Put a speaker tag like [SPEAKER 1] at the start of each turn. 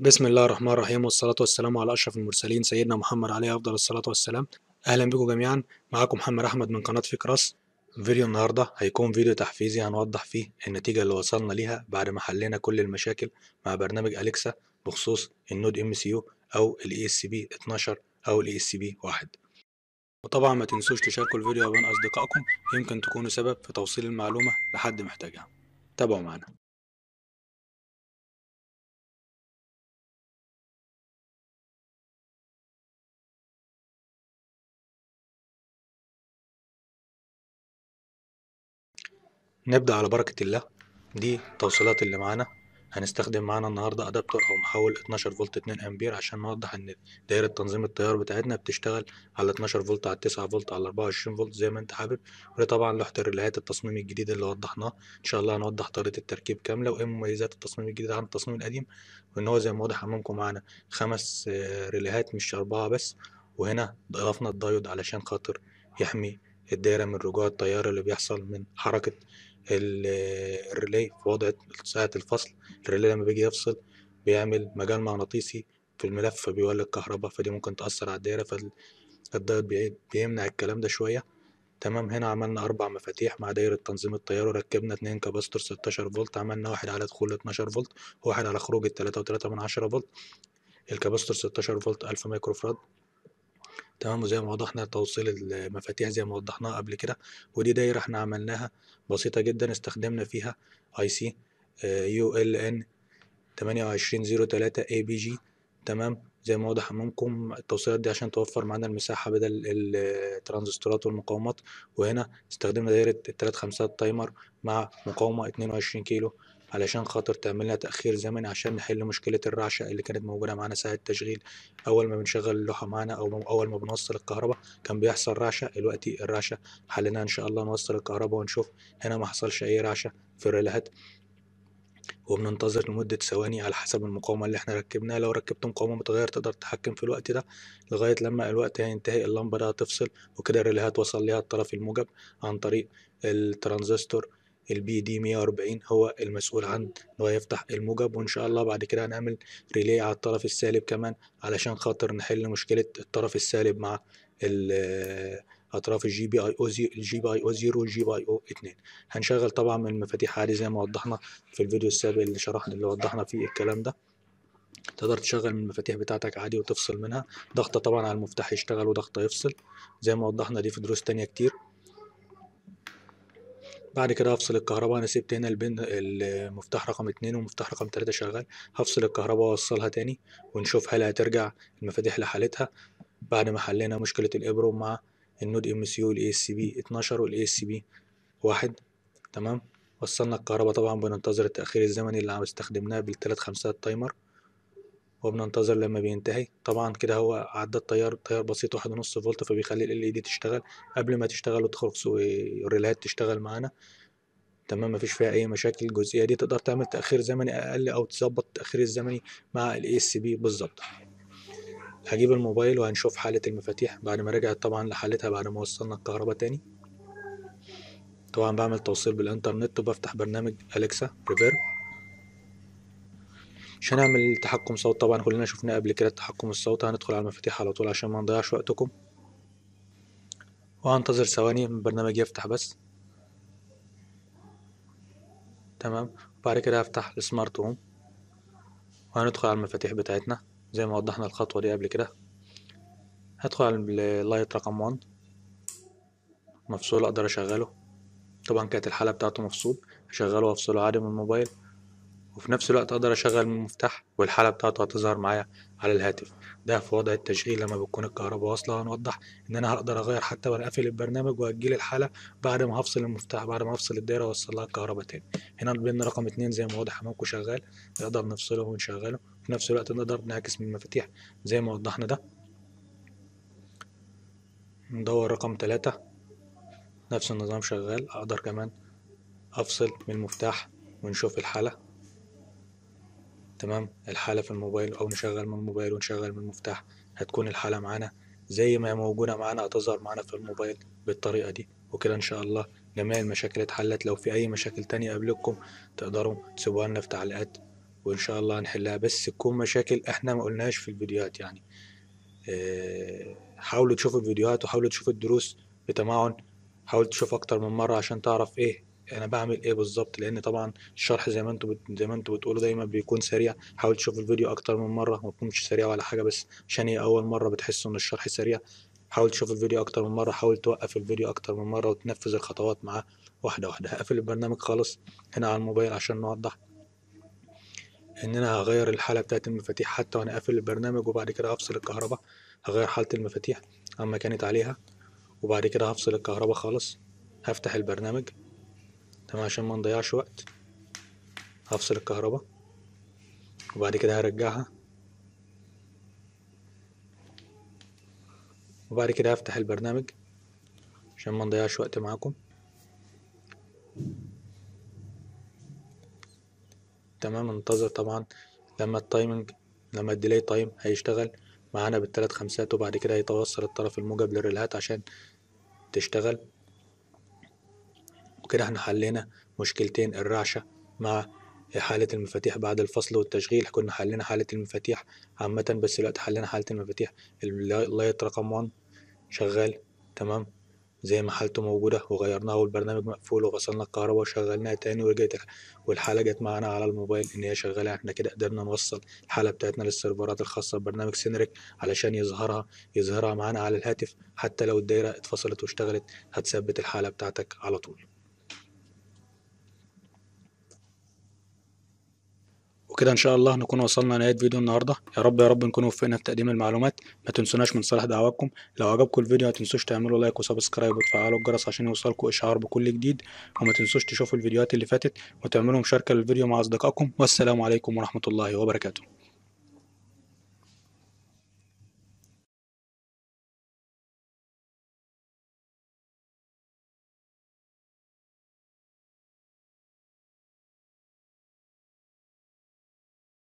[SPEAKER 1] بسم الله الرحمن الرحيم والصلاة والسلام على أشرف المرسلين سيدنا محمد عليه أفضل الصلاة والسلام أهلا بكم جميعا معاكم محمد أحمد من قناة فكرس فيديو النهاردة هيكون فيديو تحفيزي هنوضح فيه النتيجة اللي وصلنا ليها بعد ما حلينا كل المشاكل مع برنامج أليكسا بخصوص النود ام سي يو أو الاي اس بي 12 أو الاي اس بي 1 وطبعا ما تنسوش تشاركوا الفيديو بين أصدقائكم يمكن تكونوا سبب في توصيل المعلومة لحد محتاجها تابعوا معنا نبدأ على بركة الله دي التوصيلات اللي معانا هنستخدم معانا النهاردة أدابتور أو محول 12 فولت 2 أمبير عشان نوضح إن دايرة تنظيم التيار بتاعتنا بتشتغل على 12 فولت على 9 فولت على 24 فولت زي ما أنت حابب وده طبعا لوحة الريلهات التصميم الجديد اللي وضحناه إن شاء الله هنوضح طريقة التركيب كاملة وإيه مميزات التصميم الجديد عن التصميم القديم وإن هو زي ما واضح أمامكم معانا خمس آه، ريلهات مش أربعة بس وهنا ضيفنا الدايود علشان خاطر يحمي الدايره من رجوع التيار اللي بيحصل من حركه الريلي في وضع ساعه الفصل الريلي لما بيجي يفصل بيعمل مجال مغناطيسي في الملف فبيولد كهرباء فدي ممكن تأثر على الدايرة فالدايره بيمنع الكلام ده شوية تمام هنا عملنا أربع مفاتيح مع دايرة تنظيم التيار وركبنا اتنين كاباستور ستاشر فولت عملنا واحد على دخول اتناشر فولت وواحد على خروج التلاتة وتلاتة من عشرة فولت الكاباستور ستاشر فولت ألف فراد تمام وزي ما وضحنا توصيل المفاتيح زي ما وضحناها قبل كده ودي دايره احنا عملناها بسيطه جدا استخدمنا فيها اي آه، سي يو ال ان 2803 اي بي جي تمام زي ما واضح أمامكم التوصيلات دي عشان توفر معانا المساحة بدل الترانزستورات والمقاومات وهنا استخدمنا دايرة التلات خمسات تايمر مع مقاومة 22 كيلو علشان خاطر تعمل لنا تاخير زمني عشان نحل مشكله الرعشه اللي كانت موجوده معانا ساعه التشغيل اول ما بنشغل اللوحه معانا او اول ما بنوصل الكهرباء كان بيحصل رعشه دلوقتي الرعشه حليناها ان شاء الله نوصل الكهرباء ونشوف هنا ما حصلش اي رعشه في الريلهات وبننتظر لمدة ثواني على حسب المقاومة اللي احنا ركبناها لو ركبت مقاومة متغير تقدر تتحكم في الوقت ده لغاية لما الوقت هينتهي اللمبة ده هتفصل وكده الريلهات وصل ليها الطرف الموجب عن طريق الترانزستور البي دي 140 هو المسؤول عن ان هو يفتح الموجب وان شاء الله بعد كده هنعمل ريلي على الطرف السالب كمان علشان خاطر نحل مشكله الطرف السالب مع اطراف الجي بي اي او زي الجي بي اي او 0 والجي بي اي او 2 هنشغل طبعا من المفاتيح عادي زي ما وضحنا في الفيديو السابق اللي شرحنا اللي وضحنا فيه الكلام ده تقدر تشغل من المفاتيح بتاعتك عادي وتفصل منها ضغطة طبعا على المفتاح يشتغل وضغطة يفصل زي ما وضحنا دي في دروس تانية كتير بعد كده هفصل الكهرباء انا سبت هنا البن المفتاح رقم اتنين ومفتاح رقم تلاتة شغال هفصل الكهرباء واوصلها تاني ونشوف هل هترجع المفاتيح لحالتها بعد ما حلينا مشكلة الابرو مع النود ام سي يو الاي اس بي اتناشر والاي اس بي واحد تمام وصلنا الكهرباء طبعا بننتظر التأخير الزمني اللي استخدمناه بالتلات خمسات تايمر وبننتظر لما بينتهي طبعا كده هو عدى التيار تيار بسيط واحد ونص فولت فبيخلي ال دي e تشتغل قبل ما تشتغل وتخرج والريلات تشتغل معانا تمام مفيش فيها اي مشاكل الجزئيه دي تقدر تعمل تاخير زمني اقل او تظبط التاخير الزمني مع الاي اس بي بالظبط هجيب الموبايل وهنشوف حاله المفاتيح بعد ما رجعت طبعا لحالتها بعد ما وصلنا الكهرباء تاني طبعا بعمل توصيل بالانترنت وبفتح برنامج اليكسا ريفير مش هنعمل تحكم صوت طبعا كلنا شفنا قبل كده تحكم الصوت هندخل على المفاتيح على طول عشان ما نضيعش وقتكم وهنتظر ثواني البرنامج يفتح بس تمام وبعد كده هفتح السمارت هوم وهندخل على المفاتيح بتاعتنا زي ما وضحنا الخطوة دي قبل كده هدخل على اللايت رقم 1 مفصول اقدر اشغله طبعا كانت الحالة بتاعته مفصول هشغله وافصله عادي من الموبايل وفي نفس الوقت اقدر اشغل من المفتاح والحاله بتاعته هتظهر معايا على الهاتف ده في وضع التشغيل لما بتكون الكهرباء واصله هنوضح ان انا هقدر اغير حتى وانا قافل البرنامج وهتجيلي الحاله بعد ما هفصل المفتاح بعد ما هفصل الدايره واوصل لها الكهرباء تاني هنا البن رقم اتنين زي ما واضح امامكم شغال نقدر نفصله ونشغله في نفس الوقت نقدر نعكس من المفاتيح زي ما وضحنا ده ندور رقم تلاتة نفس النظام شغال اقدر كمان افصل من المفتاح ونشوف الحاله تمام الحالة في الموبايل أو نشغل من الموبايل ونشغل من المفتاح هتكون الحالة معانا زي ما موجودة معانا هتظهر معانا في الموبايل بالطريقة دي وكده إن شاء الله جميع المشاكل اتحلت لو في أي مشاكل تانية قبلكم تقدروا تسيبوها لنا في تعليقات وإن شاء الله هنحلها بس تكون مشاكل إحنا ما قلناش في الفيديوهات يعني آه، حاولوا تشوفوا الفيديوهات وحاولوا تشوفوا الدروس بتمعن حاول تشوف أكتر من مرة عشان تعرف إيه انا بعمل ايه بالظبط لان طبعا الشرح زي ما انتوا بت... زي ما انتوا بتقولوا دايما بيكون سريع حاول تشوف الفيديو اكتر من مره ما تكونش سريع ولا حاجه بس عشان هي اول مره بتحس ان الشرح سريع حاول تشوف الفيديو اكتر من مره حاول توقف الفيديو اكتر من مره وتنفذ الخطوات معاه واحده واحده هقفل البرنامج خالص هنا على الموبايل عشان نوضح ان انا هغير الحاله بتاعت المفاتيح حتى وانا قافل البرنامج وبعد كده هفصل الكهرباء هغير حاله المفاتيح اما كانت عليها وبعد كده هفصل الكهرباء خالص هفتح البرنامج تمام عشان ما نضيعش وقت هفصل الكهرباء وبعد كده هرجعها وبعد كده هفتح البرنامج عشان ما نضيعش وقت معاكم تمام انتظر طبعا لما التايمنج لما الديلي تايم هيشتغل معانا بالثلاث خمسات وبعد كده هيتوصل الطرف الموجب للريلهات عشان تشتغل وكده احنا حلينا مشكلتين الرعشة مع حالة المفاتيح بعد الفصل والتشغيل كنا حلينا حالة المفاتيح عامة بس دلوقتي حلينا حالة المفاتيح اللايت رقم 1 شغال تمام زي ما حالته موجودة وغيرناها والبرنامج مقفول وغسلنا الكهرباء وشغلناها تاني ورجعت والحالة جت معانا على الموبايل إن هي شغالة احنا كده قدرنا نوصل الحالة بتاعتنا للسيرفرات الخاصة ببرنامج سينريك علشان يظهرها يظهرها معانا على الهاتف حتى لو الدايرة اتفصلت واشتغلت هتثبت الحالة بتاعتك على طول وبكده ان شاء الله نكون وصلنا لنهايه فيديو النهارده يا رب يا رب نكون وفقنا في تقديم المعلومات ما تنسوناش من صالح دعواتكم لو عجبكم الفيديو ما تنسوش تعملوا لايك وسبسكرايب وتفعلوا الجرس عشان يوصلكم اشعار بكل جديد وما تنسوش تشوفوا الفيديوهات اللي فاتت وتعملوا مشاركه للفيديو مع اصدقائكم والسلام عليكم ورحمه الله وبركاته